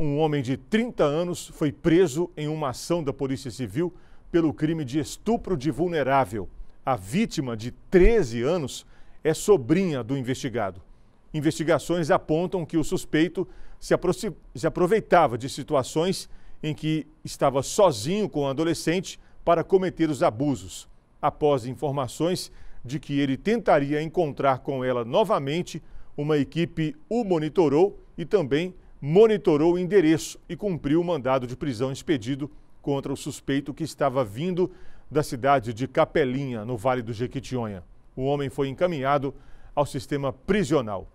Um homem de 30 anos foi preso em uma ação da Polícia Civil pelo crime de estupro de vulnerável. A vítima, de 13 anos, é sobrinha do investigado. Investigações apontam que o suspeito se, se aproveitava de situações em que estava sozinho com o adolescente para cometer os abusos. Após informações de que ele tentaria encontrar com ela novamente, uma equipe o monitorou e também monitorou o endereço e cumpriu o mandado de prisão expedido contra o suspeito que estava vindo da cidade de Capelinha, no Vale do Jequitinhonha. O homem foi encaminhado ao sistema prisional.